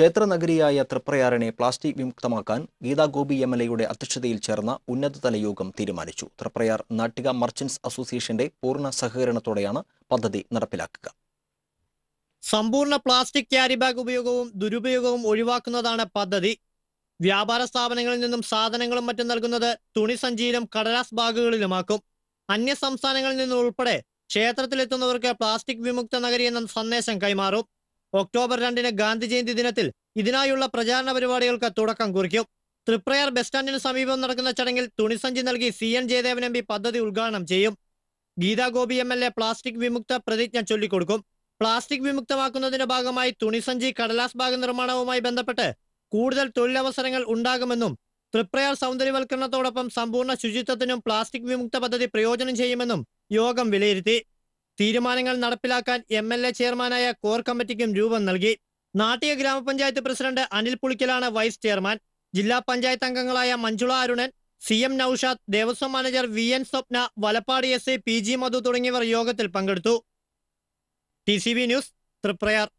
ക്ഷേത്രനഗരിയായ തൃപ്രയാറിനെ പ്ലാസ്റ്റിക് വിമുക്തമാക്കാൻ Geetha Gopi M L എയുടെ അധ്യക്ഷതയിൽ ചേർന്ന ഉന്നതതല യോഗം തീരുമാനിച്ചു തൃപ്രയാർ നാട്ടിക മർച്ചന്റ്സ് അസോസിയേഷന്റെ പൂർണ്ണ സഹകരണത്തോടെയാണ് പദ്ധതി നടപ്പിലാക്കുക സമ്പൂർണ്ണ പ്ലാസ്റ്റിക് ക്യാരി ബാഗ് ഉപയോഗവും ദുരുപയോഗവും ഒഴിവാക്കുന്നതാണ് പദ്ധതി വ്യാപാര സ്ഥാപനങ്ങളിൽ നിന്നും സാധനങ്ങളും മറ്റും നൽകുന്നത് തുണി സഞ്ചിയിലും കടലാസ് ബാഗുകളിലുമാക്കും അന്യ സംസ്ഥാനങ്ങളിൽ നിന്നും ഉൾപ്പെടെ ക്ഷേത്രത്തിലെത്തുന്നവർക്ക് പ്ലാസ്റ്റിക് വിമുക്ത നഗരി എന്ന സന്ദേശം കൈമാറും ഒക്ടോബർ രണ്ടിന് ഗാന്ധി ജയന്തി ദിനത്തിൽ ഇതിനായുള്ള പ്രചാരണ പരിപാടികൾക്ക് തുടക്കം കുറിക്കും തൃപ്രയർ ബസ് സ്റ്റാൻഡിന് സമീപം നടക്കുന്ന ചടങ്ങിൽ തുണിസഞ്ചി നൽകി C N Jayadevan M P പദ്ധതി ഉദ്ഘാടനം ചെയ്യും Geetha Gopi M L A plastic വിമുക്ത പ്രതിജ്ഞ ചൊല്ലിക്കൊടുക്കും പ്ലാസ്റ്റിക് വിമുക്തമാക്കുന്നതിന്റെ ഭാഗമായി തുണിസഞ്ചി കടലാസ് ഭാഗ നിർമ്മാണവുമായി ബന്ധപ്പെട്ട് കൂടുതൽ തൊഴിലവസരങ്ങൾ ഉണ്ടാകുമെന്നും തൃപ്രയാർ സൗന്ദര്യവൽക്കരണത്തോടൊപ്പം സമ്പൂർണ്ണ ശുചിത്വത്തിനും പ്ലാസ്റ്റിക് വിമുക്ത പദ്ധതി പ്രയോജനം ചെയ്യുമെന്നും യോഗം വിലയിരുത്തി തീരുമാനങ്ങൾ നടപ്പിലാക്കാൻ എം എൽ എ ചെയർമാനായ കോർ കമ്മിറ്റിക്കും രൂപം നൽകി നാട്ടിക ഗ്രാമപഞ്ചായത്ത് പ്രസിഡന്റ് അനിൽ പുളിക്കലാണ് വൈസ് ചെയർമാൻ ജില്ലാ പഞ്ചായത്ത് അംഗങ്ങളായ Manjula Arunan C M Noushad Devaswom manager V N Swapna Valappad S I P G Madhu തുടങ്ങിയവർ യോഗത്തിൽ പങ്കെടുത്തു T C B news Triprayar